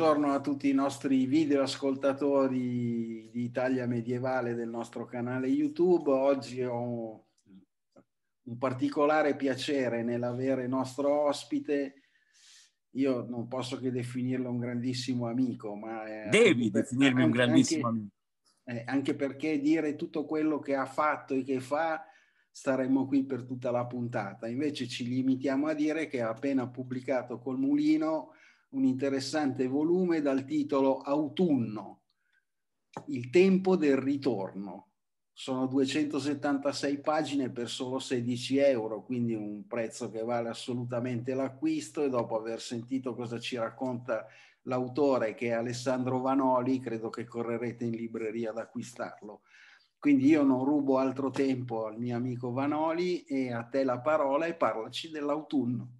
buongiorno a tutti i nostri video ascoltatori di Italia Medievale del nostro canale YouTube. Oggi ho un particolare piacere nell'avere nostro ospite. Io non posso che definirlo un grandissimo amico, ma... Devi per, definirmi un grandissimo anche, amico. Eh, anche perché dire tutto quello che ha fatto e che fa staremmo qui per tutta la puntata. Invece ci limitiamo a dire che ha appena pubblicato col mulino un interessante volume dal titolo Autunno, il tempo del ritorno. Sono 276 pagine per solo 16 euro, quindi un prezzo che vale assolutamente l'acquisto e dopo aver sentito cosa ci racconta l'autore che è Alessandro Vanoli, credo che correrete in libreria ad acquistarlo. Quindi io non rubo altro tempo al mio amico Vanoli e a te la parola e parlaci dell'autunno.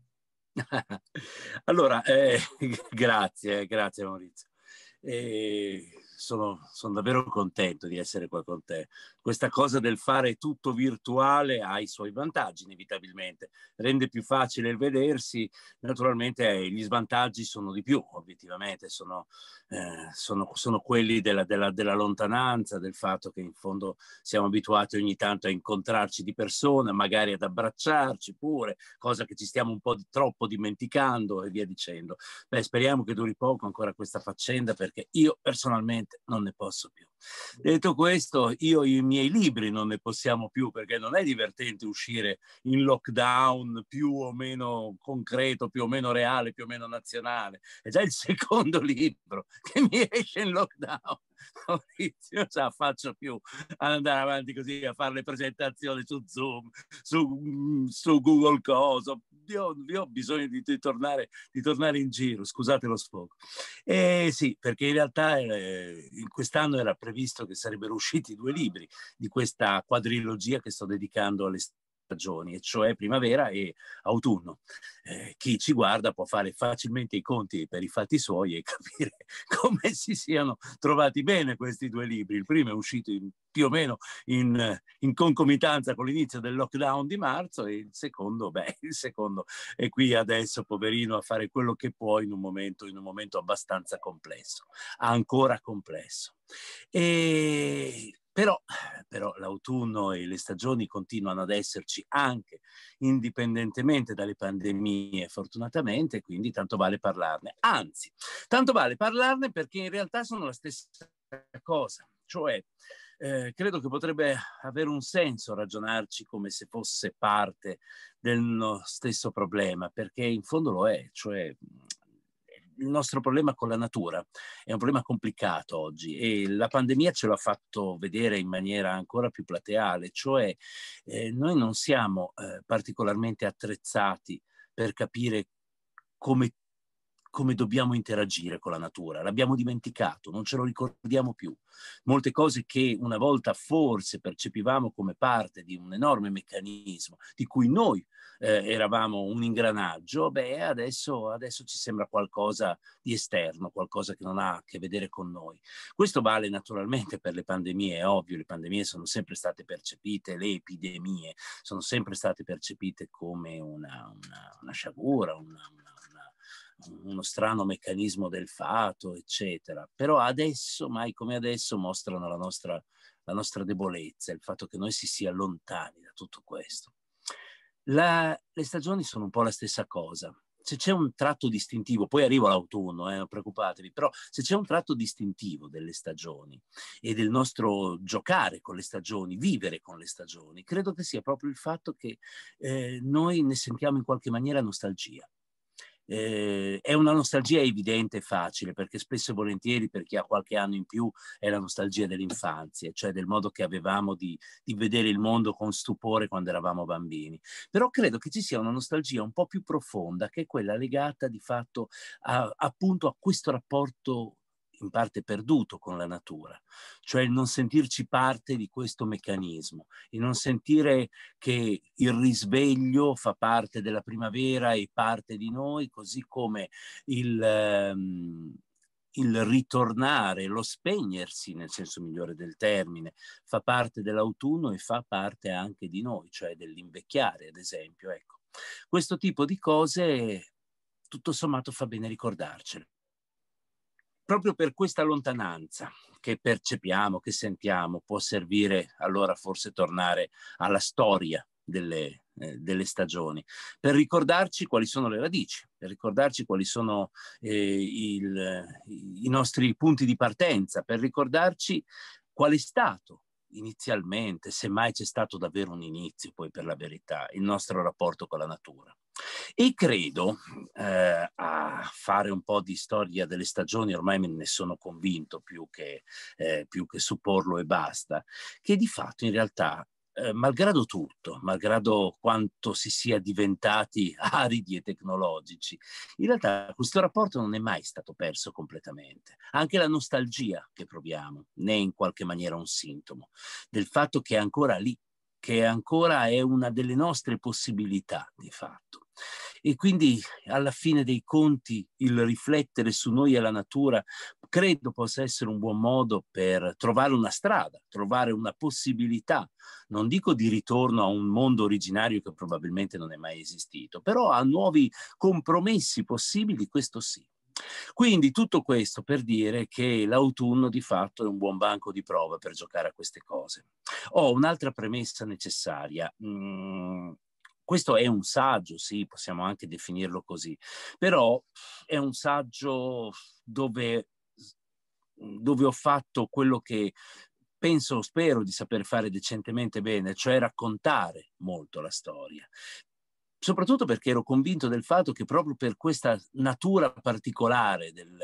allora, eh, grazie, eh, grazie Maurizio. Eh, sono, sono, davvero contento di essere qua con te questa cosa del fare tutto virtuale ha i suoi vantaggi inevitabilmente, rende più facile il vedersi, naturalmente eh, gli svantaggi sono di più, obiettivamente, sono, eh, sono, sono quelli della, della, della, lontananza, del fatto che in fondo siamo abituati ogni tanto a incontrarci di persona, magari ad abbracciarci pure, cosa che ci stiamo un po' di, troppo dimenticando e via dicendo. Beh, speriamo che duri poco ancora questa faccenda perché io personalmente non ne posso più. Detto questo, io i miei libri non ne possiamo più perché non è divertente uscire in lockdown più o meno concreto, più o meno reale, più o meno nazionale. È già il secondo libro che mi esce in lockdown. Io non ce la faccio più andare avanti così a fare le presentazioni su Zoom, su, mm, su Google Coso, io, io ho bisogno di, di, tornare, di, tornare, in giro, scusate lo sfogo. Eh, sì, perché in realtà eh, in quest'anno era previsto che sarebbero usciti due libri di questa quadrilogia che sto dedicando alle stagioni, e cioè primavera e autunno. Eh, chi ci guarda può fare facilmente i conti per i fatti suoi e capire come si siano trovati bene questi due libri. Il primo è uscito in, più o meno in, in, concomitanza con l'inizio del lockdown di marzo e il secondo, beh, il secondo è qui adesso, poverino, a fare quello che può in un momento, in un momento abbastanza complesso, ancora complesso. E però, eh, però l'autunno e le stagioni continuano ad esserci anche indipendentemente dalle pandemie, fortunatamente, quindi tanto vale parlarne. Anzi, tanto vale parlarne perché in realtà sono la stessa cosa, cioè eh, credo che potrebbe avere un senso ragionarci come se fosse parte del stesso problema, perché in fondo lo è, cioè il nostro problema con la natura è un problema complicato oggi e la pandemia ce l'ha fatto vedere in maniera ancora più plateale, cioè eh, noi non siamo eh, particolarmente attrezzati per capire come come dobbiamo interagire con la natura. L'abbiamo dimenticato, non ce lo ricordiamo più. Molte cose che una volta forse percepivamo come parte di un enorme meccanismo di cui noi eh, eravamo un ingranaggio, beh, adesso, adesso ci sembra qualcosa di esterno, qualcosa che non ha a che vedere con noi. Questo vale naturalmente per le pandemie, è ovvio, le pandemie sono sempre state percepite, le epidemie sono sempre state percepite come una, una, una sciagura, una, una uno strano meccanismo del fato, eccetera. Però adesso, mai come adesso, mostrano la nostra, la nostra debolezza, il fatto che noi si sia lontani da tutto questo. La, le stagioni sono un po' la stessa cosa. Se c'è un tratto distintivo, poi arrivo l'autunno, eh, non preoccupatevi, però se c'è un tratto distintivo delle stagioni e del nostro giocare con le stagioni, vivere con le stagioni, credo che sia proprio il fatto che eh, noi ne sentiamo in qualche maniera nostalgia eh, è una nostalgia evidente e facile, perché spesso e volentieri per chi ha qualche anno in più è la nostalgia dell'infanzia, cioè del modo che avevamo di, di vedere il mondo con stupore quando eravamo bambini. Però credo che ci sia una nostalgia un po' più profonda, che è quella legata di fatto a, appunto a questo rapporto in parte perduto con la natura, cioè il non sentirci parte di questo meccanismo, il non sentire che il risveglio fa parte della primavera e parte di noi, così come il... Ehm, il ritornare, lo spegnersi nel senso migliore del termine, fa parte dell'autunno e fa parte anche di noi, cioè dell'invecchiare, ad esempio. Ecco. Questo tipo di cose, tutto sommato, fa bene ricordarcele proprio per questa lontananza che percepiamo, che sentiamo, può servire allora forse tornare alla storia delle, eh, delle stagioni, per ricordarci quali sono le radici, per ricordarci quali sono eh, il, i nostri punti di partenza, per ricordarci qual è stato inizialmente, semmai c'è stato davvero un inizio poi per la verità, il nostro rapporto con la natura. E credo, eh, a fare un po' di storia delle stagioni, ormai me ne sono convinto più che, eh, più che supporlo e basta, che di fatto in realtà eh, malgrado tutto, malgrado quanto si sia diventati aridi e tecnologici, in realtà questo rapporto non è mai stato perso completamente. Anche la nostalgia che proviamo ne è in qualche maniera un sintomo del fatto che è ancora lì, che ancora è una delle nostre possibilità di fatto. E quindi alla fine dei conti il riflettere su noi e la natura credo possa essere un buon modo per trovare una strada, trovare una possibilità, non dico di ritorno a un mondo originario che probabilmente non è mai esistito, però a nuovi compromessi possibili, questo sì. Quindi tutto questo per dire che l'autunno di fatto è un buon banco di prova per giocare a queste cose. Ho oh, un'altra premessa necessaria. Mm, questo è un saggio, sì, possiamo anche definirlo così, però è un saggio dove dove ho fatto quello che penso, spero di saper fare decentemente bene, cioè raccontare molto la storia. Soprattutto perché ero convinto del fatto che proprio per questa natura particolare del,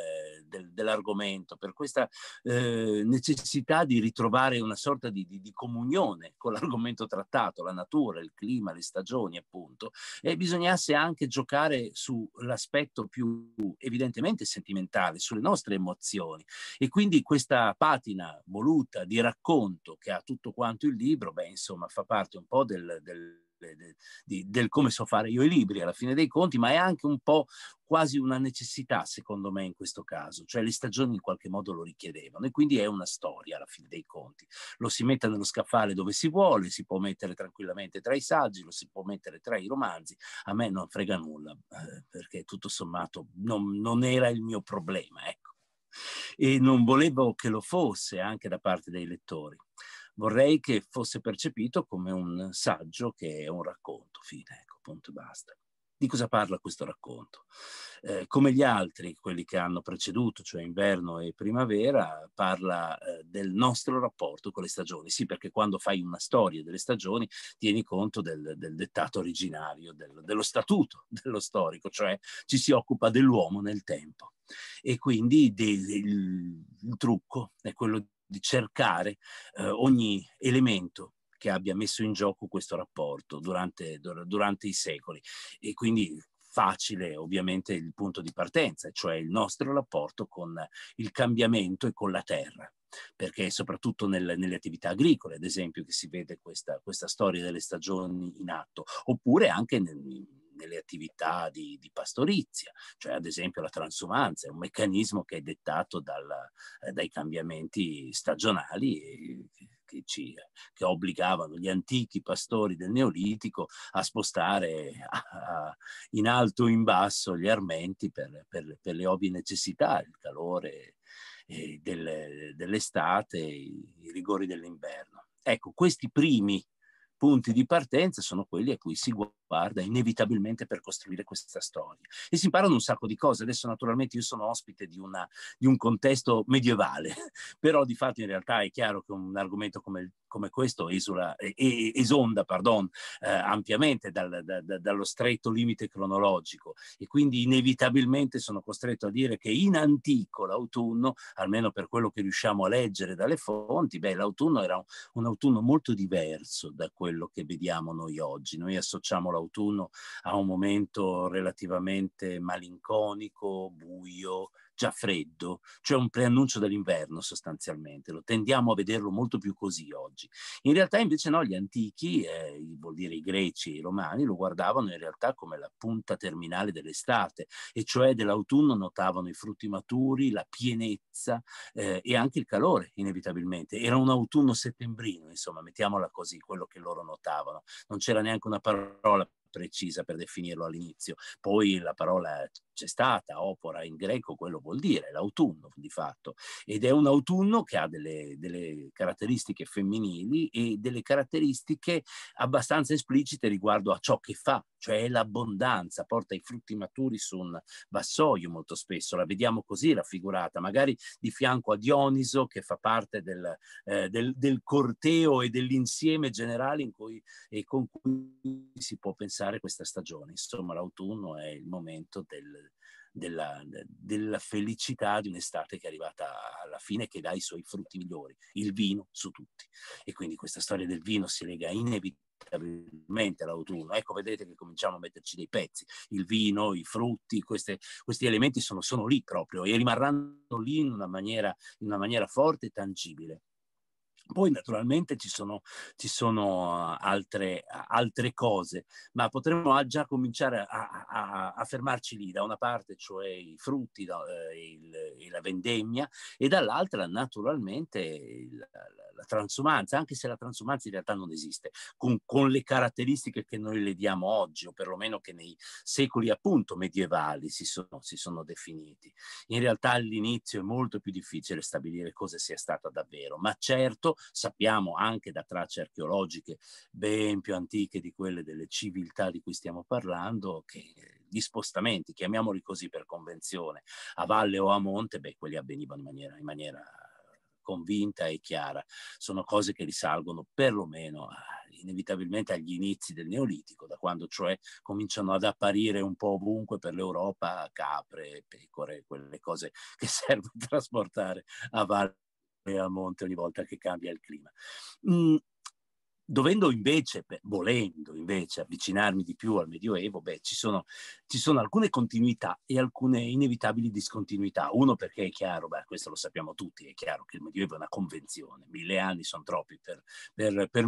del, dell'argomento, per questa eh, necessità di ritrovare una sorta di, di, di, comunione con l'argomento trattato, la natura, il clima, le stagioni appunto, e bisognasse anche giocare sull'aspetto più evidentemente sentimentale, sulle nostre emozioni. E quindi questa patina voluta di racconto che ha tutto quanto il libro, beh insomma fa parte un po' del, del de, de, del come so fare io i libri alla fine dei conti, ma è anche un po' quasi una necessità secondo me in questo caso, cioè le stagioni in qualche modo lo richiedevano e quindi è una storia alla fine dei conti. Lo si mette nello scaffale dove si vuole, si può mettere tranquillamente tra i saggi, lo si può mettere tra i romanzi, a me non frega nulla eh, perché tutto sommato non, non era il mio problema, ecco. E non volevo che lo fosse anche da parte dei lettori vorrei che fosse percepito come un saggio che è un racconto, fine, ecco, punto e basta. Di cosa parla questo racconto? Eh, come gli altri, quelli che hanno preceduto, cioè inverno e primavera, parla eh, del nostro rapporto con le stagioni. Sì, perché quando fai una storia delle stagioni tieni conto del, del dettato originario, del, dello statuto dello storico, cioè ci si occupa dell'uomo nel tempo. E quindi de, de, il, il trucco è quello di di cercare eh, ogni elemento che abbia messo in gioco questo rapporto durante, durante i secoli e quindi facile ovviamente il punto di partenza, cioè il nostro rapporto con il cambiamento e con la terra perché soprattutto nel, nelle attività agricole, ad esempio, che si vede questa, questa storia delle stagioni in atto, oppure anche nel, nelle attività di, di, pastorizia, cioè ad esempio la transumanza è un meccanismo che è dettato dal, eh, dai cambiamenti stagionali e, che, ci, che, obbligavano gli antichi pastori del Neolitico a spostare a, a, in alto o in basso gli armenti per, per, per le ovvie necessità, il calore eh, del, dell'estate, i, i rigori dell'inverno. Ecco, questi primi punti di partenza sono quelli a cui si guarda guarda, inevitabilmente per costruire questa storia. E si imparano un sacco di cose. Adesso naturalmente io sono ospite di, una, di un contesto medievale, però di fatto in realtà è chiaro che un argomento come, come questo esula, eh, esonda pardon, eh, ampiamente dal, da, da, dallo stretto limite cronologico e quindi inevitabilmente sono costretto a dire che in antico l'autunno, almeno per quello che riusciamo a leggere dalle fonti, beh, l'autunno era un, un autunno molto diverso da quello che vediamo noi oggi. Noi associamo l'autunno ha un momento relativamente malinconico, buio, già freddo, cioè un preannuncio dell'inverno sostanzialmente, lo tendiamo a vederlo molto più così oggi. In realtà invece no, gli antichi, eh, vuol dire i greci e i romani, lo guardavano in realtà come la punta terminale dell'estate, e cioè dell'autunno notavano i frutti maturi, la pienezza eh, e anche il calore, inevitabilmente. Era un autunno settembrino, insomma, mettiamola così, quello che loro notavano. Non c'era neanche una parola precisa per definirlo all'inizio. Poi la parola c'è stata, opora in greco quello vuol dire, l'autunno di fatto, ed è un autunno che ha delle, delle caratteristiche femminili e delle caratteristiche abbastanza esplicite riguardo a ciò che fa, cioè l'abbondanza, porta i frutti maturi su un vassoio molto spesso, la vediamo così raffigurata, magari di fianco a Dioniso che fa parte del, eh, del, del corteo e dell'insieme generale in cui, e con cui si può pensare questa stagione. Insomma, l'autunno è il momento del, della, della, felicità di un'estate che è arrivata alla fine che dà i suoi frutti migliori, il vino su tutti. E quindi questa storia del vino si lega inevitabilmente all'autunno. Ecco, vedete che cominciamo a metterci dei pezzi, il vino, i frutti, queste, questi elementi sono, sono, lì proprio e rimarranno lì in una maniera, in una maniera forte e tangibile. Poi naturalmente ci sono, ci sono eh, altre, altre, cose, ma potremmo già cominciare a, a, a, fermarci lì, da una parte cioè i frutti eh, e la vendemmia e dall'altra naturalmente la, la, la, transumanza, anche se la transumanza in realtà non esiste, con, con, le caratteristiche che noi le diamo oggi o perlomeno che nei secoli appunto medievali si sono, si sono definiti. In realtà all'inizio è molto più difficile stabilire cosa sia stata davvero, ma certo sappiamo anche da tracce archeologiche ben più antiche di quelle delle civiltà di cui stiamo parlando, che gli spostamenti, chiamiamoli così per convenzione, a valle o a monte, beh, quelli avvenivano in maniera, in maniera convinta e chiara. Sono cose che risalgono perlomeno a, inevitabilmente agli inizi del Neolitico, da quando cioè cominciano ad apparire un po' ovunque per l'Europa capre, pecore, quelle cose che servono a trasportare a valle a monte ogni volta che cambia il clima. Mm, dovendo invece, volendo invece avvicinarmi di più al Medioevo, beh, ci sono, ci sono, alcune continuità e alcune inevitabili discontinuità. Uno perché è chiaro, beh, questo lo sappiamo tutti, è chiaro che il Medioevo è una convenzione, mille anni sono troppi per, per, per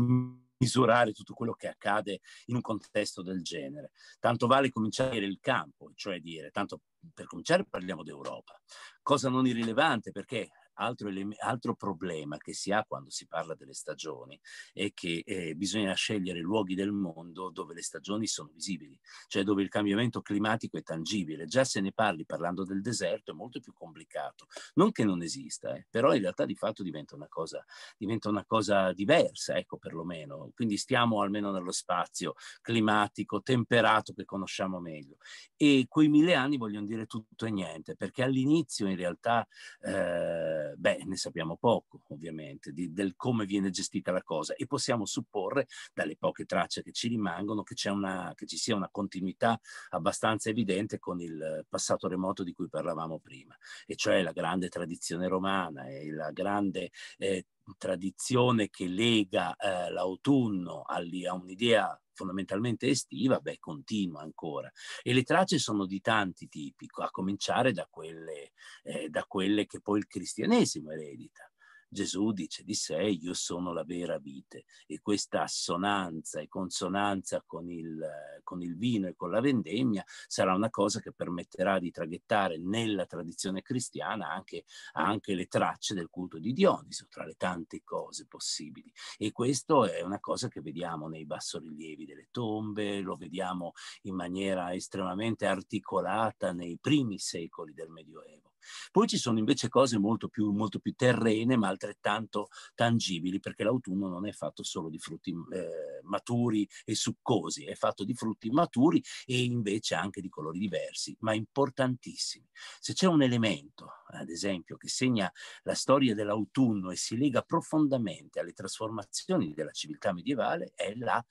misurare tutto quello che accade in un contesto del genere. Tanto vale cominciare il campo, cioè dire, tanto per cominciare parliamo d'Europa, cosa non irrilevante perché Altro, altro, problema che si ha quando si parla delle stagioni è che eh, bisogna scegliere luoghi del mondo dove le stagioni sono visibili, cioè dove il cambiamento climatico è tangibile. Già se ne parli parlando del deserto è molto più complicato. Non che non esista, eh, però in realtà di fatto diventa una cosa, diventa una cosa diversa, ecco perlomeno. Quindi stiamo almeno nello spazio climatico, temperato che conosciamo meglio. E quei mille anni vogliono dire tutto e niente, perché all'inizio in realtà... Eh, eh, beh, ne sappiamo poco ovviamente di, del come viene gestita la cosa e possiamo supporre dalle poche tracce che ci rimangono che, una, che ci sia una continuità abbastanza evidente con il passato remoto di cui parlavamo prima, e cioè la grande tradizione romana e la grande eh, tradizione che lega eh, l'autunno a un'idea fondamentalmente estiva, beh, continua ancora. E le tracce sono di tanti tipi, a cominciare da quelle, eh, da quelle che poi il cristianesimo eredita. Gesù dice di sé, io sono la vera vite e questa assonanza e consonanza con il, con il vino e con la vendemmia sarà una cosa che permetterà di traghettare nella tradizione cristiana anche, anche le tracce del culto di Dioniso, tra le tante cose possibili. E questo è una cosa che vediamo nei bassorilievi delle tombe, lo vediamo in maniera estremamente articolata nei primi secoli del Medioevo. Poi ci sono invece cose molto più, molto più terrene ma altrettanto tangibili perché l'autunno non è fatto solo di frutti mm, eh, maturi e succosi, è fatto di frutti maturi e invece anche di colori diversi, ma importantissimi. Se c'è un elemento, ad esempio, che segna la storia dell'autunno e si lega profondamente alle trasformazioni della civiltà medievale, è la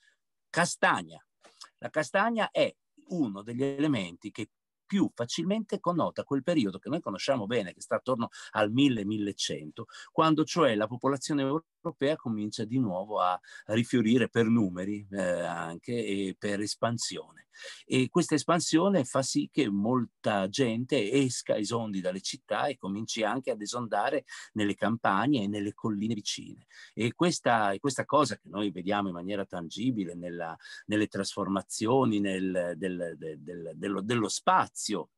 castagna. La castagna è uno degli elementi che più facilmente connota quel periodo che noi conosciamo bene, che sta attorno al 1000-1100, quando cioè la popolazione europea europea comincia di nuovo a rifiorire per numeri eh, anche e per espansione. E questa espansione fa sì che molta gente esca, esondi dalle città e cominci anche ad esondare nelle campagne e nelle colline vicine. E questa, questa cosa che noi vediamo in maniera tangibile nella, nelle trasformazioni nel, del, del, del, dello, dello spazio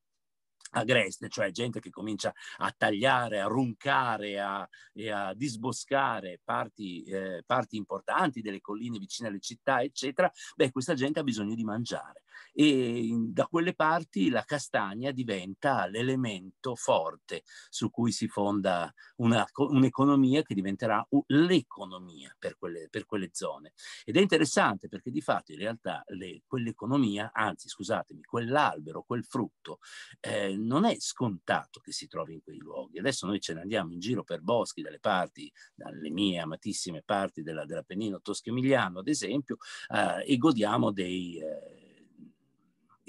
agreste, cioè gente che comincia a tagliare, a runcare a, e a disboscare parti, eh, parti, importanti delle colline vicine alle città, eccetera, beh, questa gente ha bisogno di mangiare e da quelle parti la castagna diventa l'elemento forte su cui si fonda una, un'economia che diventerà l'economia per quelle, per quelle, zone. Ed è interessante perché di fatto in realtà le, quell'economia, anzi scusatemi, quell'albero, quel frutto, eh, non è scontato che si trovi in quei luoghi. Adesso noi ce ne andiamo in giro per boschi, dalle parti, dalle mie amatissime parti della, dell'Appennino Tosco-Emiliano ad esempio, eh, e godiamo dei... Eh,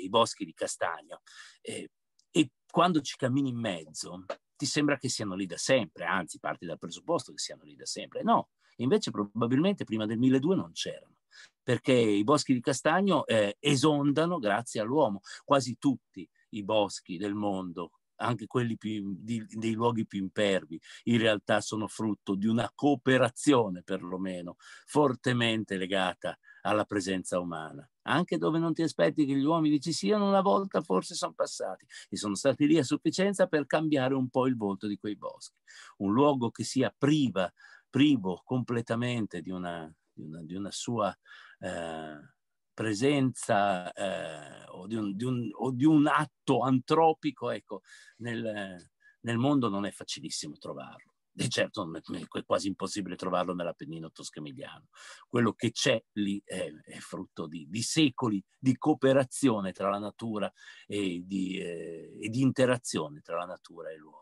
dei boschi di castagno, eh, e quando ci cammini in mezzo ti sembra che siano lì da sempre, anzi parti dal presupposto che siano lì da sempre. No, invece probabilmente prima del 1200 non c'erano, perché i boschi di castagno eh, esondano grazie all'uomo. Quasi tutti i boschi del mondo anche quelli più, di, dei luoghi più impervi, in realtà sono frutto di una cooperazione perlomeno fortemente legata alla presenza umana. Anche dove non ti aspetti che gli uomini ci siano, una volta forse sono passati e sono stati lì a sufficienza per cambiare un po' il volto di quei boschi. Un luogo che sia priva, privo completamente di una, di una, di una sua... Eh, presenza eh, o, di un, di un, o, di un, atto antropico, ecco, nel, nel mondo non è facilissimo trovarlo. E eh, certo è quasi impossibile trovarlo nell'Appennino toscamigliano. Quello che c'è lì è, è frutto di, di, secoli di cooperazione tra la natura e di, eh, e di interazione tra la natura e l'uomo.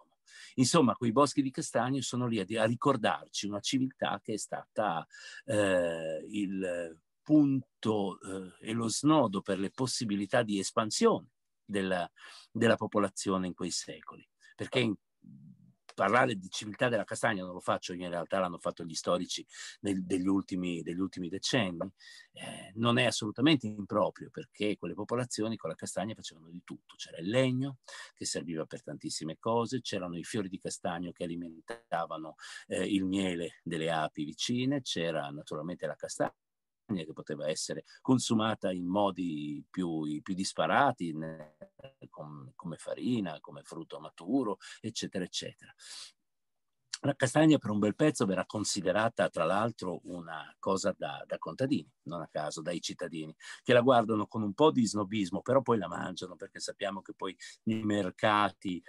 Insomma, quei boschi di castagno sono lì a, a ricordarci una civiltà che è stata eh, il punto eh, e lo snodo per le possibilità di espansione della, della popolazione in quei secoli, perché in, parlare di civiltà della castagna non lo faccio in realtà l'hanno fatto gli storici del, degli, ultimi, degli, ultimi, decenni eh, non è assolutamente improprio perché quelle popolazioni con la castagna facevano di tutto c'era il legno che serviva per tantissime cose c'erano i fiori di castagno che alimentavano eh, il miele delle api vicine c'era naturalmente la castagna che poteva essere consumata in modi più, più disparati, com, come farina, come frutto maturo, eccetera, eccetera. La castagna per un bel pezzo verrà considerata tra l'altro una cosa da, da, contadini, non a caso dai cittadini, che la guardano con un po' di snobismo, però poi la mangiano perché sappiamo che poi nei mercati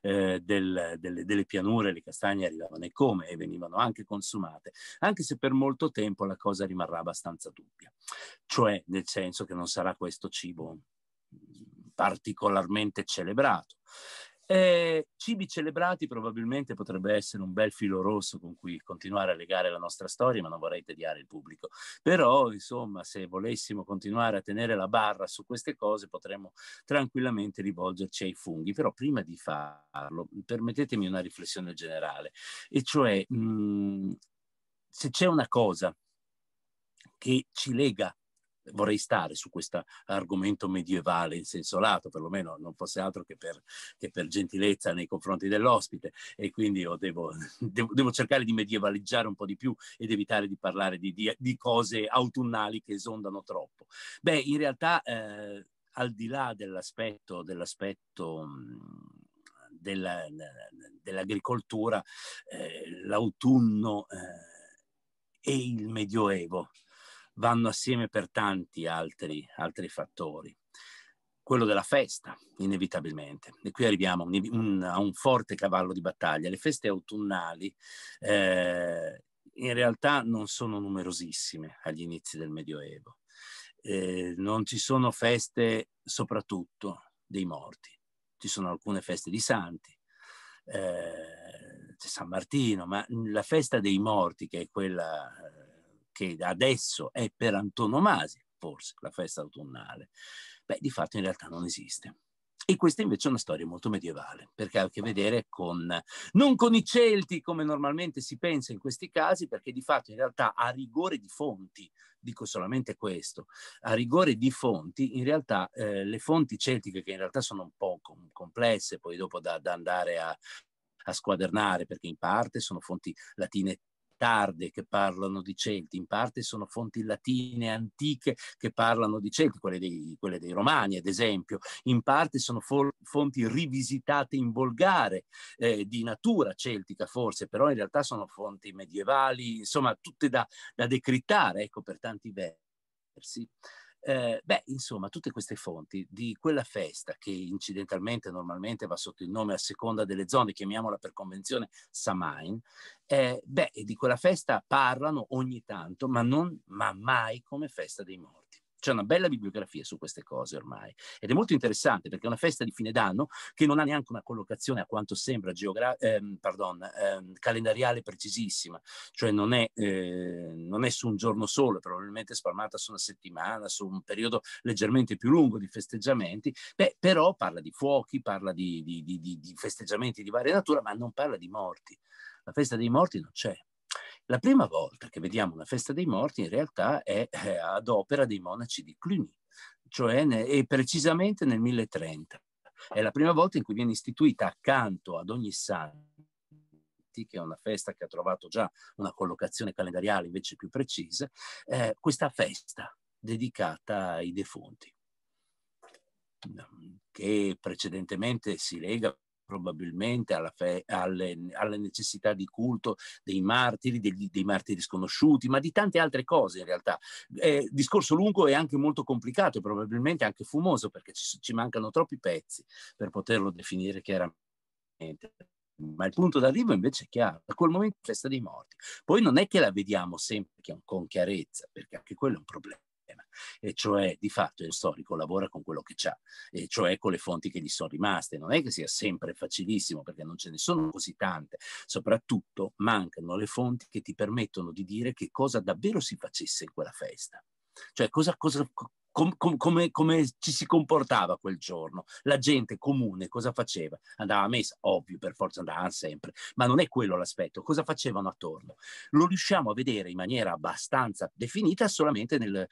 eh, del, delle, delle, pianure le castagne arrivavano e come e venivano anche consumate, anche se per molto tempo la cosa rimarrà abbastanza dubbia, cioè nel senso che non sarà questo cibo particolarmente celebrato. Eh, cibi celebrati probabilmente potrebbe essere un bel filo rosso con cui continuare a legare la nostra storia, ma non vorrei tediare il pubblico. Però, insomma, se volessimo continuare a tenere la barra su queste cose, potremmo tranquillamente rivolgerci ai funghi. Però prima di farlo, permettetemi una riflessione generale, e cioè mh, mm, se c'è una cosa che ci lega vorrei stare su questo argomento medievale in senso lato, perlomeno non fosse altro che per, che per gentilezza nei confronti dell'ospite e quindi devo, devo, devo, cercare di medievaleggiare un po' di più ed evitare di parlare di, di, di cose autunnali che esondano troppo. Beh, in realtà eh, al di là dell'aspetto, dell'aspetto mm, della, dell'agricoltura, eh, l'autunno eh, e il Medioevo vanno assieme per tanti altri, altri fattori. Quello della festa, inevitabilmente. E qui arriviamo a un, un, a un forte cavallo di battaglia. Le feste autunnali eh, in realtà non sono numerosissime agli inizi del Medioevo. Eh, non ci sono feste soprattutto dei morti, ci sono alcune feste di santi, eh, c'è San Martino, ma la festa dei morti, che è quella che adesso è per antonomasia, forse, la festa autunnale, beh, di fatto in realtà non esiste. E questa invece è una storia molto medievale, perché ha a che vedere con, non con i Celti come normalmente si pensa in questi casi, perché di fatto in realtà a rigore di fonti, dico solamente questo, a rigore di fonti, in realtà eh, le fonti celtiche, che in realtà sono un po' com- complesse, poi dopo da, da andare a, a squadernare perché in parte sono fonti latine tarde che parlano di Celti, in parte sono fonti latine antiche che parlano di Celti, quelle dei, quelle dei Romani ad esempio, in parte sono fo- fonti rivisitate in volgare, eh, di natura celtica forse, però in realtà sono fonti medievali, insomma tutte da, da decritare ecco, per tanti versi. Ehm, beh, insomma, tutte queste fonti di quella festa che incidentalmente normalmente va sotto il nome a seconda delle zone, chiamiamola per convenzione Samain, eh, beh, di quella festa parlano ogni tanto, ma, non, ma mai come festa dei morti. C'è una bella bibliografia su queste cose ormai ed è molto interessante perché è una festa di fine d'anno che non ha neanche una collocazione a quanto sembra geogra- ehm, pardon, ehm, calendariale precisissima, cioè non è, eh, non è, su un giorno solo, probabilmente spalmata su una settimana, su un periodo leggermente più lungo di festeggiamenti, Beh, però parla di fuochi, parla di, di, di, di festeggiamenti di varia natura, ma non parla di morti. La festa dei morti non c'è, la prima volta che vediamo una festa dei morti in realtà è eh, ad opera dei monaci di Cluny, cioè ne, precisamente nel 1030. È la prima volta in cui viene istituita accanto ad ogni santo che è una festa che ha trovato già una collocazione calendariale invece più precisa, eh, questa festa dedicata ai defunti, che precedentemente si lega probabilmente alla fe, alle, alle, necessità di culto dei martiri, degli, dei martiri sconosciuti, ma di tante altre cose in realtà. Eh, discorso lungo e anche molto complicato e probabilmente anche fumoso perché ci, ci mancano troppi pezzi per poterlo definire chiaramente ma il punto d'arrivo invece è chiaro, da quel momento festa dei morti. Poi non è che la vediamo sempre con chiarezza, perché anche quello è un problema e cioè di fatto il storico lavora con quello che c'ha, e cioè con le fonti che gli sono rimaste. Non è che sia sempre facilissimo perché non ce ne sono così tante, soprattutto mancano le fonti che ti permettono di dire che cosa davvero si facesse in quella festa. Cioè cosa, cosa, Com, com, come, come, ci si comportava quel giorno, la gente comune cosa faceva? Andava a messa, ovvio, per forza andavano sempre, ma non è quello l'aspetto, cosa facevano attorno? Lo riusciamo a vedere in maniera abbastanza definita solamente nel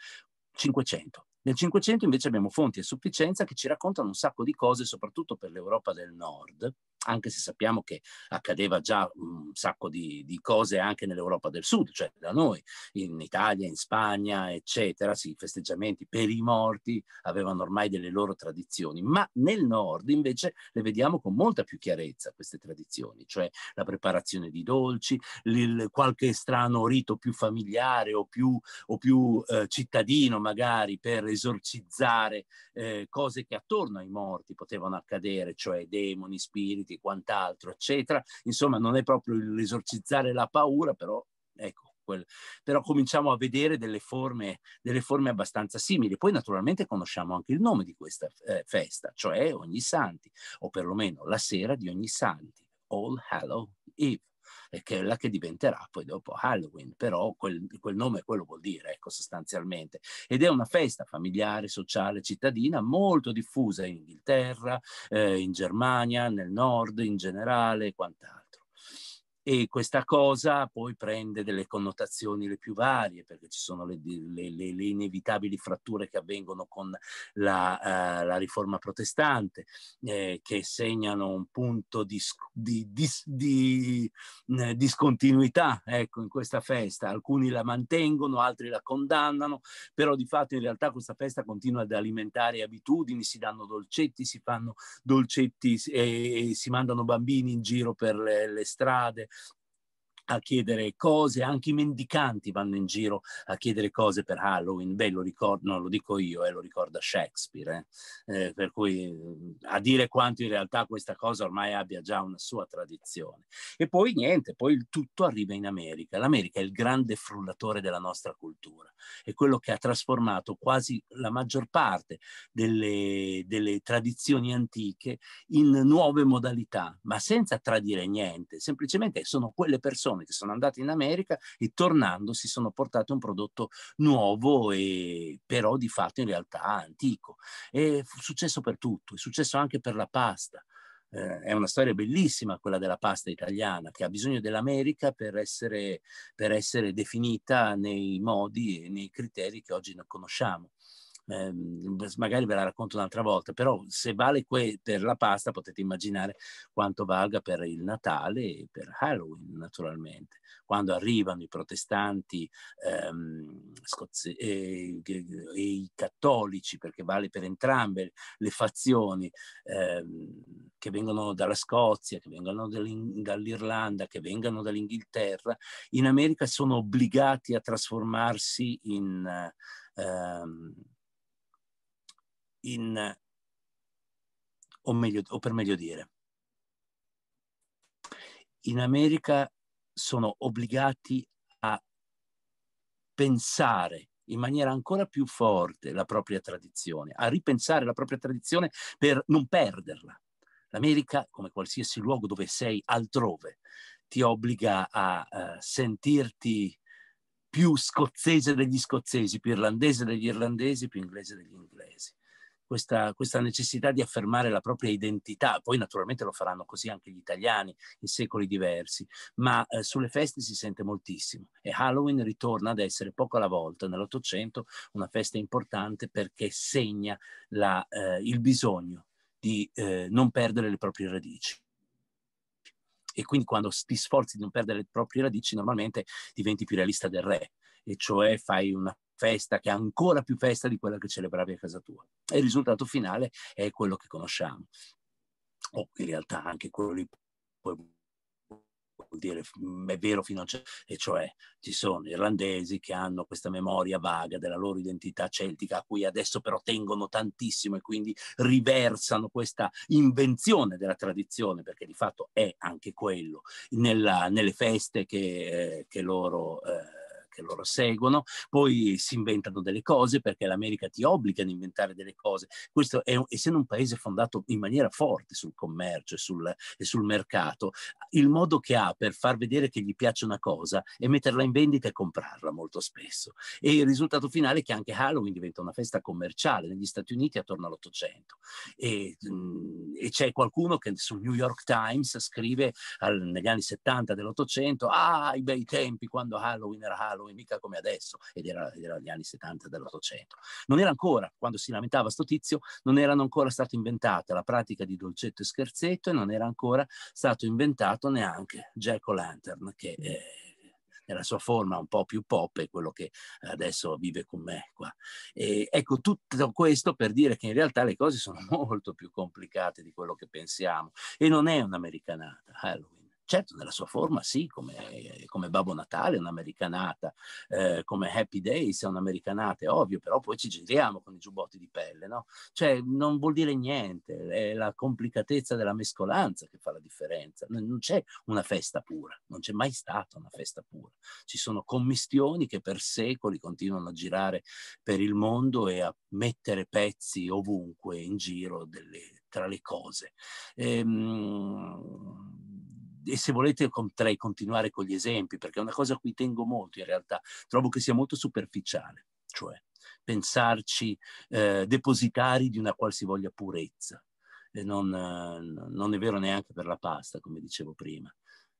500. Nel 500 invece abbiamo fonti a sufficienza che ci raccontano un sacco di cose, soprattutto per l'Europa del Nord, anche se sappiamo che accadeva già mhmm, un sacco di, di cose anche nell'Europa del Sud, cioè da noi, in Italia, in Spagna, eccetera, sì, i festeggiamenti per i morti avevano ormai delle loro tradizioni, ma nel nord invece le vediamo con molta più chiarezza queste tradizioni, cioè la preparazione di dolci, il, qualche strano rito più familiare o più, o più eh, cittadino magari per esorcizzare eh, cose che attorno ai morti potevano accadere, cioè demoni, spiriti, parenti, quant'altro, eccetera. Insomma, non è proprio l'esorcizzare la paura, però ecco, quel, però cominciamo a vedere delle forme, delle forme abbastanza simili. Poi naturalmente conosciamo anche il nome di questa eh, festa, cioè Ogni Santi, o perlomeno la sera di Ogni Santi, All Hallow Eve eh, quella che diventerà poi dopo Halloween, però quel, quel nome quello vuol dire, ecco, sostanzialmente. Ed è una festa familiare, sociale, cittadina molto diffusa in Inghilterra, eh, in Germania, nel nord in generale e quant'altro e questa cosa poi prende delle connotazioni le più varie perché ci sono le, le, le inevitabili fratture che avvengono con la, uh, la riforma protestante eh, che segnano un punto di, di, di, di eh, discontinuità ecco, in questa festa. Alcuni la mantengono, altri la condannano, però di fatto in realtà questa festa continua ad alimentare abitudini, si danno dolcetti, si fanno dolcetti e, e si mandano bambini in giro per le, le strade a chiedere cose, anche i mendicanti vanno in giro a chiedere cose per Halloween, beh lo ricordo, non lo dico io, eh, lo ricorda Shakespeare, eh. Eh, per cui mhmm, a dire quanto in realtà questa cosa ormai abbia già una sua tradizione. E poi niente, poi il tutto arriva in America, l'America è il grande frullatore della nostra cultura, è quello che ha trasformato quasi la maggior parte delle, delle tradizioni antiche in nuove modalità, ma senza tradire niente, semplicemente sono quelle persone persone che sono andate in America e tornando si sono portate un prodotto nuovo e però di fatto in realtà antico. È successo per tutto, è successo anche per la pasta. Eh, è una storia bellissima quella della pasta italiana che ha bisogno dell'America per essere, per essere definita nei modi e nei criteri che oggi noi conosciamo eh, magari ve la racconto un'altra volta, però se vale que- per la pasta potete immaginare quanto valga per il Natale e per Halloween naturalmente. Quando arrivano i protestanti ehm, scoz- e, e, eh, e, i cattolici, perché vale per entrambe le fazioni ehm, che vengono dalla Scozia, che vengono dall'Irlanda, che vengono dall'Inghilterra, in America sono obbligati a trasformarsi in... Ehm, in, o, meglio, o per meglio dire, in America sono obbligati a pensare in maniera ancora più forte la propria tradizione, a ripensare la propria tradizione per non perderla. L'America, come qualsiasi luogo dove sei altrove, ti obbliga a uh, sentirti più scozzese degli scozzesi, più irlandese degli irlandesi, più inglese degli inglesi questa, questa, necessità di affermare la propria identità. Poi naturalmente lo faranno così anche gli italiani in secoli diversi, ma eh, sulle feste si sente moltissimo e Halloween ritorna ad essere poco alla volta nell'Ottocento una festa importante perché segna la, eh, il bisogno di eh, non perdere le proprie radici e quindi quando ti sforzi di non perdere le proprie radici normalmente diventi più realista del re e cioè fai una festa che è ancora più festa di quella che celebravi a casa tua. E il risultato finale è quello che conosciamo, o oh, in realtà anche quello di poi vuol dire mm, è vero fino a e cioè ci sono irlandesi che hanno questa memoria vaga della loro identità celtica a cui adesso però tengono tantissimo e quindi riversano questa invenzione della tradizione perché di fatto è anche quello nella, nelle feste che, eh, che loro eh, che loro seguono, poi si inventano delle cose perché l'America ti obbliga ad inventare delle cose. Questo è, essendo un paese fondato in maniera forte sul commercio e sul, e sul mercato, il modo che ha per far vedere che gli piace una cosa è metterla in vendita e comprarla molto spesso. E il risultato finale è che anche Halloween diventa una festa commerciale negli Stati Uniti attorno all'Ottocento. E, mm, e, c'è qualcuno che sul New York Times scrive al, negli anni 70 dell'Ottocento, ah, i bei tempi quando Halloween era Halloween come, mica come adesso, ed era, ed era gli anni 70 dell'Ottocento. Non era ancora, quando si lamentava sto tizio, non erano ancora state inventate la pratica di dolcetto e scherzetto e non era ancora stato inventato neanche Jack O'Lantern, che... Eh, nella sua forma un po' più pop è quello che adesso vive con me qua. E ecco tutto questo per dire che in realtà le cose sono molto più complicate di quello che pensiamo e non è un'americanata Halloween eh, certo nella sua forma sì, come, come Babbo Natale è un'americanata, eh, come Happy Days è un'americanata, è ovvio, però poi ci giriamo con i giubbotti di pelle, no? Cioè non vuol dire niente, è la complicatezza della mescolanza che fa la differenza, non c'è una festa pura, non c'è mai stata una festa pura, ci sono commistioni che per secoli continuano a girare per il mondo e a mettere pezzi ovunque in giro delle, tra le cose. Ehm, e se volete potrei continuare con gli esempi, perché è una cosa a cui tengo molto in realtà, trovo che sia molto superficiale, cioè pensarci eh, depositari di una qualsivoglia purezza. E non, non è vero neanche per la pasta, come dicevo prima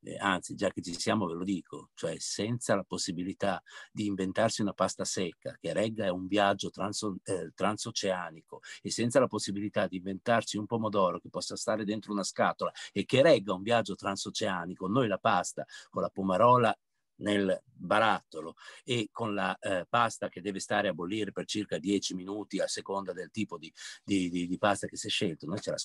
eh, anzi già che ci siamo ve lo dico, cioè senza la possibilità di inventarsi una pasta secca che regga un viaggio transo, eh, transoceanico e senza la possibilità di inventarsi un pomodoro che possa stare dentro una scatola e che regga un viaggio transoceanico, noi la pasta con la pomarola nel barattolo e con la eh, pasta che deve stare a bollire per circa 10 minuti a seconda del tipo di, di, di, di pasta che si è scelto, noi ce la,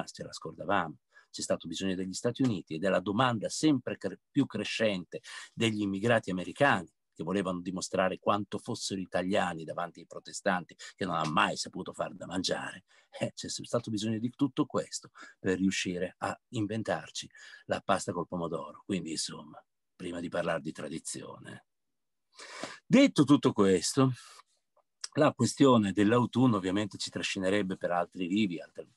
ce la scordavamo c'è stato bisogno degli Stati Uniti e della domanda sempre cre- più crescente degli immigrati americani che volevano dimostrare quanto fossero italiani davanti ai protestanti che non hanno mai saputo far da mangiare. Eh, c'è stato bisogno di tutto questo per riuscire a inventarci la pasta col pomodoro. Quindi, insomma, prima di parlare di tradizione. Detto tutto questo, la questione dell'autunno ovviamente ci trascinerebbe per altri vivi, altre,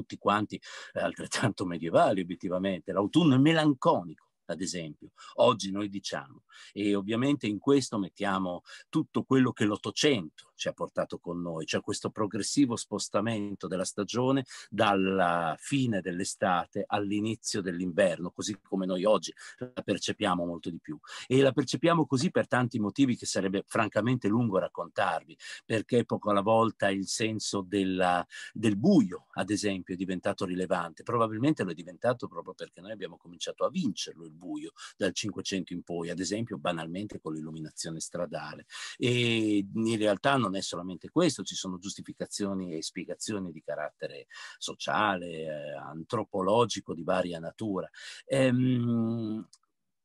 tutti quanti eh, altrettanto medievali obiettivamente, l'autunno è melanconico ad esempio, oggi noi diciamo, e ovviamente in questo mettiamo tutto quello che l'Ottocento ci ha portato con noi, cioè questo progressivo spostamento della stagione dalla fine dell'estate all'inizio dell'inverno, così come noi oggi la percepiamo molto di più. E la percepiamo così per tanti motivi che sarebbe francamente lungo raccontarvi, perché poco alla volta il senso della, del buio, ad esempio, è diventato rilevante. Probabilmente lo è diventato proprio perché noi abbiamo cominciato a vincerlo il buio dal 500 in poi, ad esempio banalmente con l'illuminazione stradale. E in realtà non non è solamente questo, ci sono giustificazioni e spiegazioni di carattere sociale, eh, antropologico di varia natura. Ehm,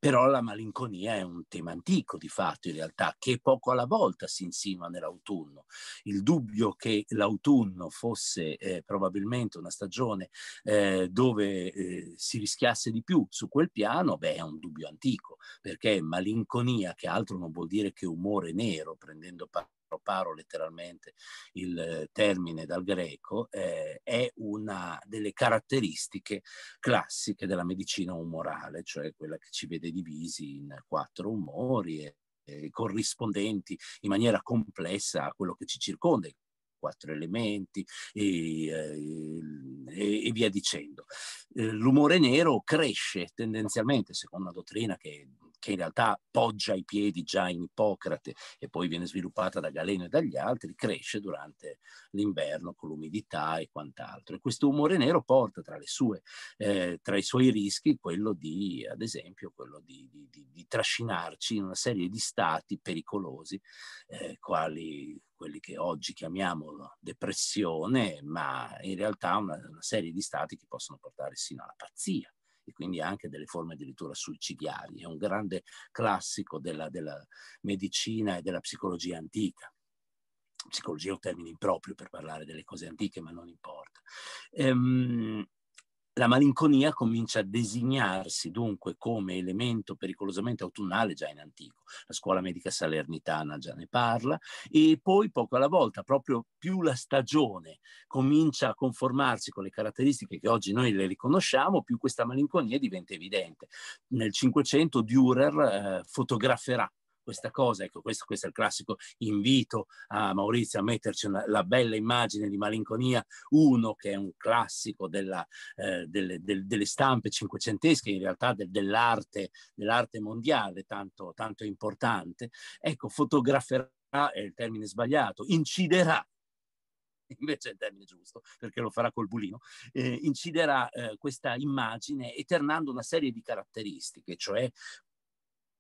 però la malinconia è un tema antico di fatto in realtà, che poco alla volta si insinua nell'autunno. Il dubbio che l'autunno fosse eh, probabilmente una stagione eh, dove eh, si rischiasse di più su quel piano, beh, è un dubbio antico, perché malinconia, che altro non vuol dire che umore nero, prendendo parte paro letteralmente il eh, termine dal greco, eh, è una delle caratteristiche classiche della medicina umorale, cioè quella che ci vede divisi in quattro umori e, e corrispondenti in maniera complessa a quello che ci circonda, i quattro elementi e, eh, e, e via dicendo. Eh, l'umore nero cresce tendenzialmente, secondo una dottrina che che in realtà poggia i piedi già in Ippocrate e poi viene sviluppata da Galeno e dagli altri, cresce durante l'inverno con l'umidità e quant'altro. E questo umore nero porta tra, sue, eh, tra i suoi rischi quello di, ad esempio, quello di, di, di, di trascinarci in una serie di stati pericolosi, eh, quali quelli che oggi chiamiamo depressione, ma in realtà una, una serie di stati che possono portare sino alla pazzia e quindi anche delle forme addirittura suicidiarie. È un grande classico della, della medicina e della psicologia antica psicologia è un termine improprio per parlare delle cose antiche, ma non importa. Ehm, la malinconia comincia a designarsi dunque come elemento pericolosamente autunnale già in antico. La scuola medica salernitana già ne parla e poi poco alla volta, proprio più la stagione comincia a conformarsi con le caratteristiche che oggi noi le riconosciamo, più questa malinconia diventa evidente. Nel Cinquecento Dürer eh, fotograferà questa cosa. Ecco, questo, questo è il classico invito a Maurizio a metterci una, la bella immagine di Malinconia 1, che è un classico della, eh, delle, del, delle, stampe cinquecentesche, in realtà del, dell'arte, dell'arte mondiale, tanto, tanto importante. Ecco, fotograferà è il termine sbagliato, inciderà invece è il termine giusto, perché lo farà col bulino, eh, inciderà eh, questa immagine eternando una serie di caratteristiche, cioè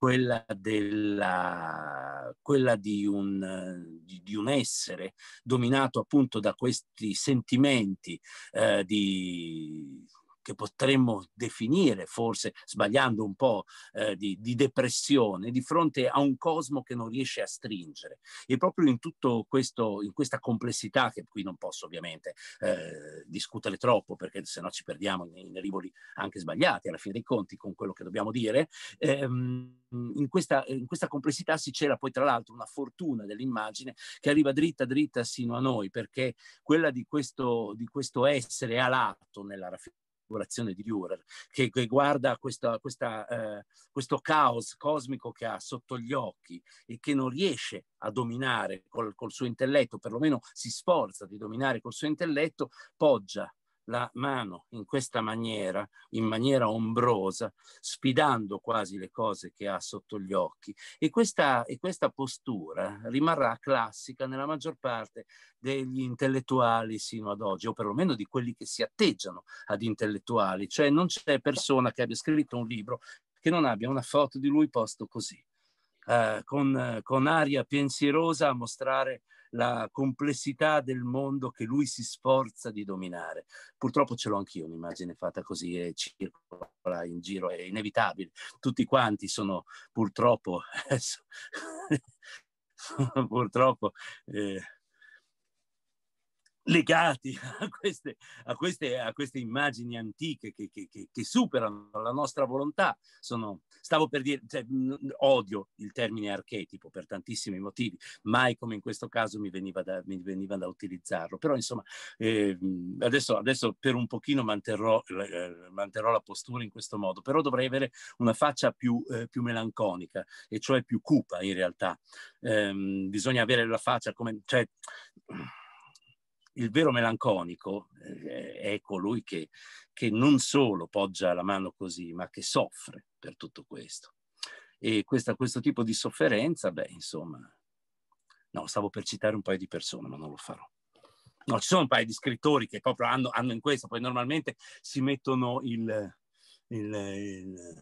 quella, della, quella di, un, di, un, essere dominato appunto da questi sentimenti eh, di che potremmo definire forse sbagliando un po' eh, di, di, depressione di fronte a un cosmo che non riesce a stringere. E proprio in tutto questo, in questa complessità, che qui non posso ovviamente eh, discutere troppo perché sennò ci perdiamo in, in rivoli anche sbagliati alla fine dei conti con quello che dobbiamo dire, ehm, in, questa, in questa complessità si c'era poi tra l'altro una fortuna dell'immagine che arriva dritta dritta sino a noi perché quella di questo, di questo essere alato nella raffinazione, raffigurazione di Dürer, che, che guarda questa, questa, eh, questo caos cosmico che ha sotto gli occhi e che non riesce a dominare col, col suo intelletto, perlomeno si sforza di dominare col suo intelletto, poggia la mano in questa maniera, in maniera ombrosa, sfidando quasi le cose che ha sotto gli occhi. E questa, e questa postura rimarrà classica nella maggior parte degli intellettuali sino ad oggi, o perlomeno di quelli che si atteggiano ad intellettuali, cioè non c'è persona che abbia scritto un libro che non abbia una foto di lui posto così. Eh, con, con aria pensierosa a mostrare la complessità del mondo che lui si sforza di dominare. Purtroppo ce l'ho anch'io un'immagine fatta così e circola in giro, è inevitabile. Tutti quanti sono purtroppo, eh, purtroppo eh, legati a queste, a queste, a queste immagini antiche che, che, che, superano la nostra volontà. Sono, stavo per dire, cioè, odio il termine archetipo per tantissimi motivi, mai come in questo caso mi veniva da, mi veniva da utilizzarlo. Però insomma, eh, adesso, adesso, per un pochino manterrò, eh, manterrò, la postura in questo modo, però dovrei avere una faccia più, eh, più melanconica, e cioè più cupa in realtà. Ehm, bisogna avere la faccia come... Cioè, il vero melanconico eh, è colui che, che, non solo poggia la mano così, ma che soffre per tutto questo. E questa, questo tipo di sofferenza, beh, insomma, no, stavo per citare un paio di persone, ma non lo farò. No, ci sono un paio di scrittori che proprio hanno, hanno in questo, poi normalmente si mettono il, il, il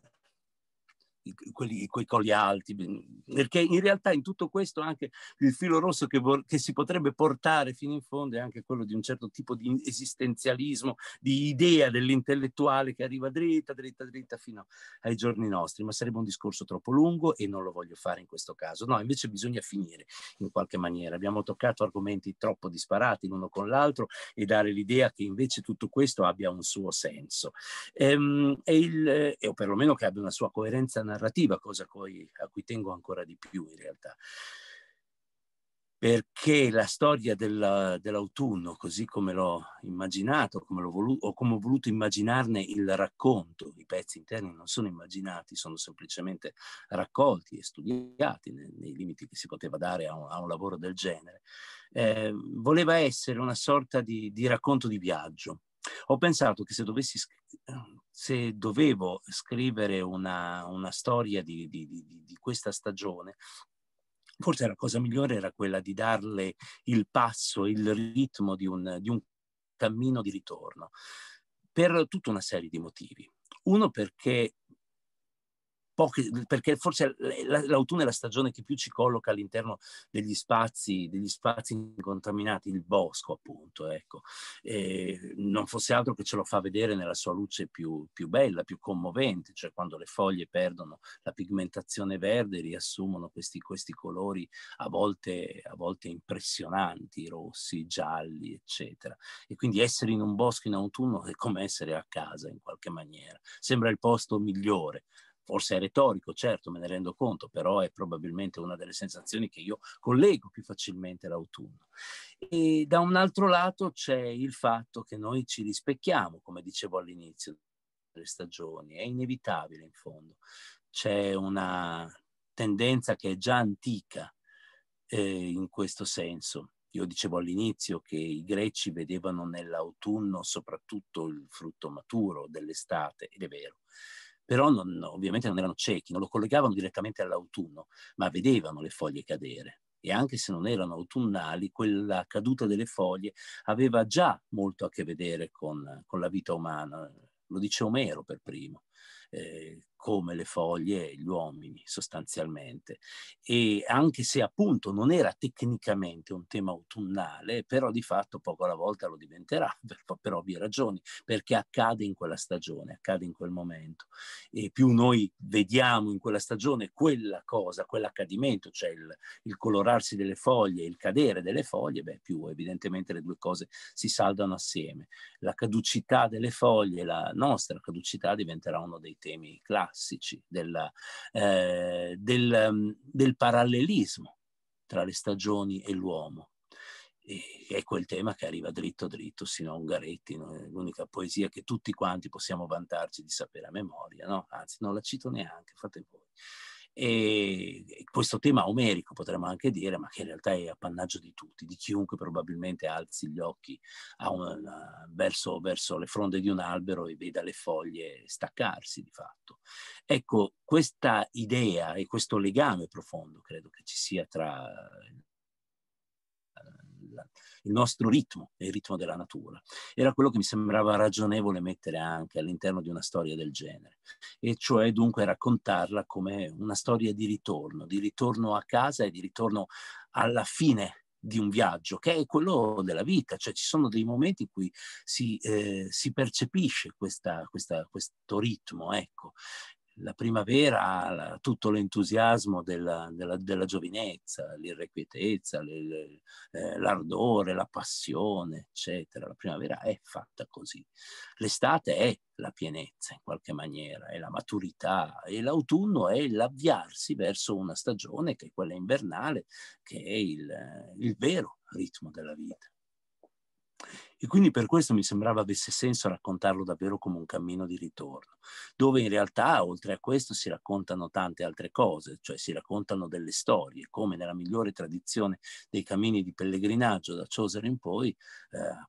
quelli, quei colli alti, mhmm, perché in realtà in tutto questo anche il filo rosso che, vor- che, si potrebbe portare fino in fondo è anche quello di un certo tipo di esistenzialismo, di idea dell'intellettuale che arriva dritta, dritta, dritta fino ai giorni nostri, ma sarebbe un discorso troppo lungo e non lo voglio fare in questo caso. No, invece bisogna finire in qualche maniera. Abbiamo toccato argomenti troppo disparati l'uno con l'altro e dare l'idea che invece tutto questo abbia un suo senso, ehm, e il, eh, o perlomeno che abbia una sua coerenza narrativa, cosa a cui, a cui tengo ancora di più in realtà perché la storia dell'autunno, così come l'ho immaginato, come l'ho voluto, o come ho voluto immaginarne il racconto, i pezzi interni non sono immaginati, sono semplicemente raccolti e studiati nei, nei limiti che si poteva dare a un, a un lavoro del genere, eh, voleva essere una sorta di, di racconto di viaggio. Ho pensato che se dovessi se dovevo scrivere una, una storia di, di, di, di questa stagione, forse la cosa migliore era quella di darle il passo, il ritmo di un, di un, cammino di ritorno, per tutta una serie di motivi. Uno perché poche, mhmm, perché forse l'autunno è la stagione che più ci colloca all'interno degli spazi, degli spazi incontaminati, il bosco appunto, ecco. E ehm, non fosse altro che ce lo fa vedere nella sua luce più, più bella, più commovente, cioè quando le foglie perdono la pigmentazione verde, riassumono questi, questi colori a volte, a volte impressionanti, rossi, gialli, eccetera. E quindi essere in un bosco in autunno è come essere a casa in qualche maniera. Sembra il posto migliore Forse è retorico, certo, me ne rendo conto, però è probabilmente una delle sensazioni che io collego più facilmente l'autunno. E da un altro lato c'è il fatto che noi ci rispecchiamo, come dicevo all'inizio, delle stagioni, è inevitabile in fondo. C'è una tendenza che è già antica eh, in questo senso. Io dicevo all'inizio che i greci vedevano nell'autunno soprattutto il frutto maturo dell'estate, ed è vero però non, ovviamente non erano ciechi, non lo collegavano direttamente all'autunno, ma vedevano le foglie cadere e anche se non erano autunnali, quella caduta delle foglie aveva già molto a che vedere con, con la vita umana, lo dice Omero per primo. Eh, come le foglie gli uomini sostanzialmente e anche se appunto non era tecnicamente un tema autunnale però di fatto poco alla volta lo diventerà per, per ovvie ragioni perché accade in quella stagione accade in quel momento e più noi vediamo in quella stagione quella cosa quell'accadimento cioè il, il colorarsi delle foglie il cadere delle foglie beh più evidentemente le due cose si saldano assieme la caducità delle foglie la nostra caducità diventerà uno dei temi classici classici della, eh, del, mm, del parallelismo tra le stagioni e l'uomo. E è quel tema che arriva dritto dritto sino a Ungaretti, no? l'unica poesia che tutti quanti possiamo vantarci di sapere a memoria, no? anzi non la cito neanche, fate voi. E questo tema omerico potremmo anche dire, ma che in realtà è appannaggio di tutti, di chiunque probabilmente alzi gli occhi una, verso, verso, le fronde di un albero e veda le foglie staccarsi di fatto. Ecco, questa idea e questo legame profondo credo che ci sia tra il nostro ritmo e il ritmo della natura. Era quello che mi sembrava ragionevole mettere anche all'interno di una storia del genere, e cioè dunque raccontarla come una storia di ritorno, di ritorno a casa e di ritorno alla fine di un viaggio, che è quello della vita, cioè ci sono dei momenti in cui si, eh, si percepisce questa, questa, questo ritmo, ecco, la primavera, la, tutto l'entusiasmo della, della, della giovinezza, l'irrequietezza, eh, l'ardore, la passione, eccetera. La primavera è fatta così. L'estate è la pienezza in qualche maniera, è la maturità e l'autunno è l'avviarsi verso una stagione che è quella invernale, che è il, il vero ritmo della vita. E quindi per questo mi sembrava avesse senso raccontarlo davvero come un cammino di ritorno, dove in realtà oltre a questo si raccontano tante altre cose, cioè si raccontano delle storie, come nella migliore tradizione dei cammini di pellegrinaggio da Chaucer in poi, eh,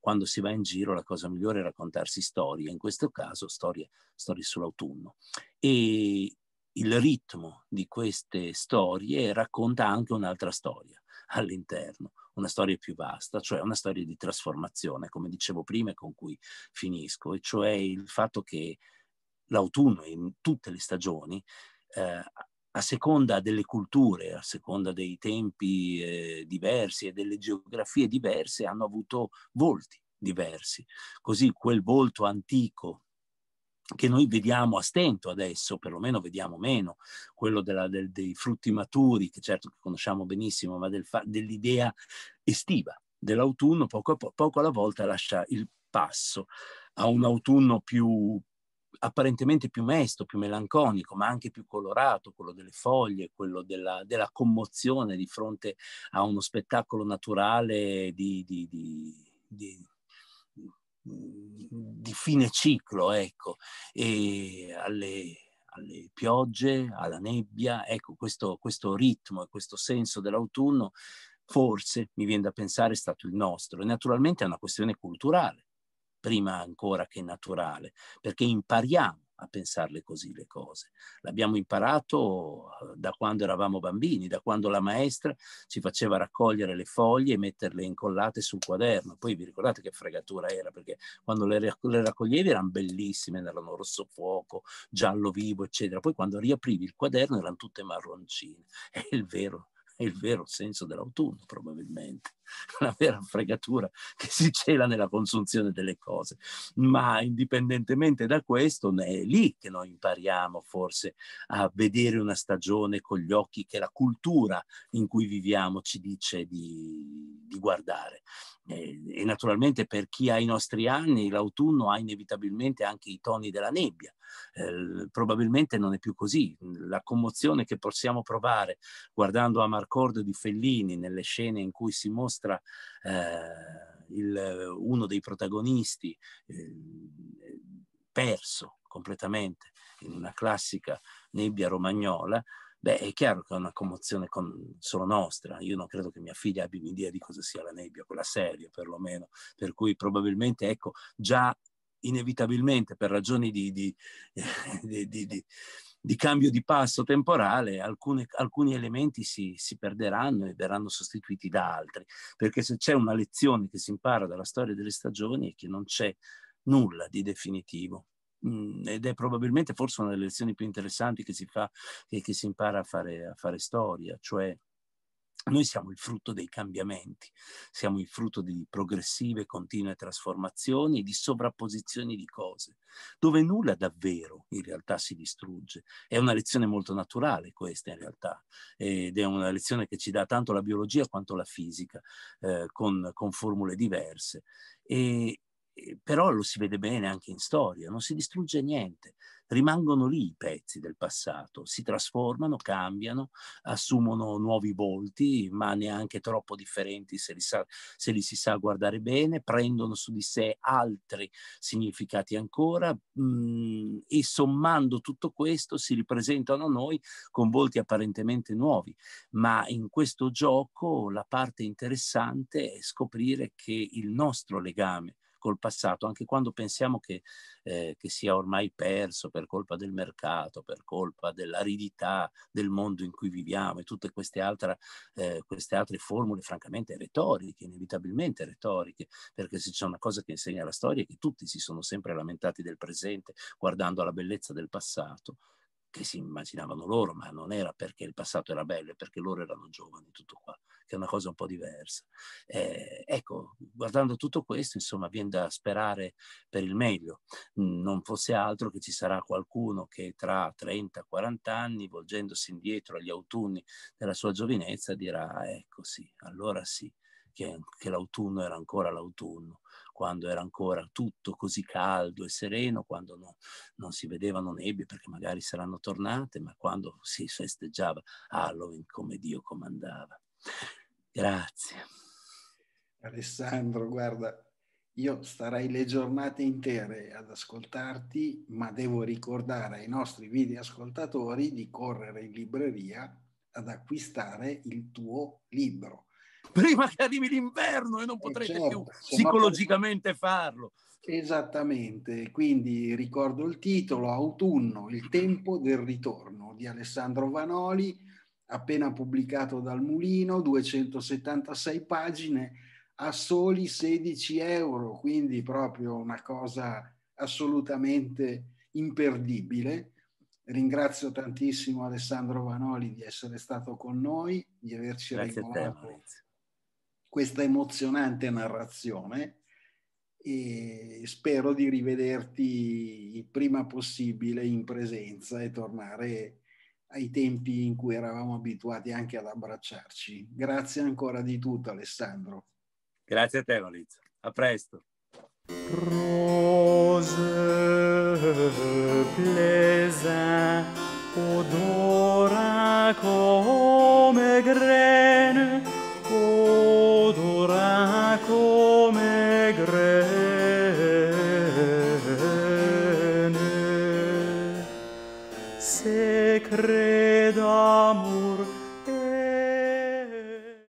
quando si va in giro la cosa migliore è raccontarsi storie, in questo caso storie, storie sull'autunno. E il ritmo di queste storie racconta anche un'altra storia all'interno, una storia più vasta, cioè una storia di trasformazione, come dicevo prima e con cui finisco, e cioè il fatto che l'autunno in tutte le stagioni eh, a seconda delle culture, a seconda dei tempi eh, diversi e delle geografie diverse, hanno avuto volti diversi. Così quel volto antico che noi vediamo a stento adesso, perlomeno vediamo meno, quello della, del, dei frutti maturi, che certo conosciamo benissimo, ma del, dell'idea estiva dell'autunno, poco, poco alla volta lascia il passo a un autunno più, apparentemente più mesto, più melanconico, ma anche più colorato, quello delle foglie, quello della, della commozione di fronte a uno spettacolo naturale di, di, di, di di fine ciclo, ecco, e alle, alle piogge, alla nebbia, ecco questo, questo ritmo e questo senso dell'autunno forse, mi viene da pensare, è stato il nostro. E naturalmente è una questione culturale, prima ancora che naturale, perché impariamo a pensarle così le cose. L'abbiamo imparato eh, da quando eravamo bambini, da quando la maestra ci faceva raccogliere le foglie e metterle incollate sul quaderno. Poi vi ricordate che fregatura era, perché quando le, le raccoglievi erano bellissime, erano rosso fuoco, giallo vivo, eccetera. Poi quando riaprivi il quaderno erano tutte marroncine. È il vero è il vero senso dell'autunno, probabilmente, la vera fregatura che si cela nella consunzione delle cose. Ma indipendentemente da questo, è lì che noi impariamo forse a vedere una stagione con gli occhi che la cultura in cui viviamo ci dice di di guardare. E, eh, e naturalmente per chi ha i nostri anni l'autunno ha inevitabilmente anche i toni della nebbia. Eh, probabilmente non è più così. La commozione che possiamo provare guardando a Marcordo di Fellini nelle scene in cui si mostra eh, il, uno dei protagonisti eh, perso completamente in una classica nebbia romagnola, Beh, è chiaro che è una commozione con, solo nostra. Io non credo che mia figlia abbia un'idea di cosa sia la nebbia, quella seria perlomeno. Per cui probabilmente, ecco, già inevitabilmente per ragioni di, di, di, di cambio di passo temporale alcune, alcuni elementi si, si, perderanno e verranno sostituiti da altri, perché se c'è una lezione che si impara dalla storia delle stagioni è che non c'è nulla di definitivo. Mhmm, ed è probabilmente forse una delle lezioni più interessanti che si fa e che si impara a fare, a fare storia, cioè noi siamo il frutto dei cambiamenti, siamo il frutto di progressive continue trasformazioni, e di sovrapposizioni di cose, dove nulla davvero in realtà si distrugge. È una lezione molto naturale questa in realtà ed è una lezione che ci dà tanto la biologia quanto la fisica eh, con, con formule diverse. E, però lo si vede bene anche in storia, non si distrugge niente, rimangono lì i pezzi del passato, si trasformano, cambiano, assumono nuovi volti, ma neanche troppo differenti se li, sa, se li si sa guardare bene, prendono su di sé altri significati ancora mh, mm, e sommando tutto questo si ripresentano a noi con volti apparentemente nuovi, ma in questo gioco la parte interessante è scoprire che il nostro legame col passato, anche quando pensiamo che, eh, che sia ormai perso per colpa del mercato, per colpa dell'aridità del mondo in cui viviamo e tutte queste, altra, eh, queste altre formule francamente retoriche, inevitabilmente retoriche, perché se c'è una cosa che insegna la storia è che tutti si sono sempre lamentati del presente guardando alla bellezza del passato che si immaginavano loro, ma non era perché il passato era bello, è perché loro erano giovani, tutto qua che è una cosa un po' diversa. Eh, ecco, guardando tutto questo, insomma, viene da sperare per il meglio. Mm, non fosse altro che ci sarà qualcuno che tra 30-40 anni, volgendosi indietro agli autunni della sua giovinezza, dirà, ecco sì, allora sì, che, che l'autunno era ancora l'autunno quando era ancora tutto così caldo e sereno, quando no, non si vedevano nebbie perché magari saranno tornate, ma quando si festeggiava Halloween ah, come Dio comandava. Grazie. Alessandro, guarda, io starei le giornate intere ad ascoltarti, ma devo ricordare ai nostri videoascoltatori di correre in libreria ad acquistare il tuo libro. Prima che arrivi l'inverno e non eh potrete certo, più psicologicamente farlo. Esattamente, quindi ricordo il titolo Autunno, il tempo del ritorno di Alessandro Vanoli appena pubblicato dal Mulino, 276 pagine a soli 16 euro, quindi proprio una cosa assolutamente imperdibile. Ringrazio tantissimo Alessandro Vanoli di essere stato con noi, di averci Grazie questa emozionante narrazione e spero di rivederti il prima possibile in presenza e tornare ai tempi in cui eravamo abituati anche ad abbracciarci. Grazie ancora di tutto Alessandro. Grazie a te Maurizio, a presto. Rose plaisant odora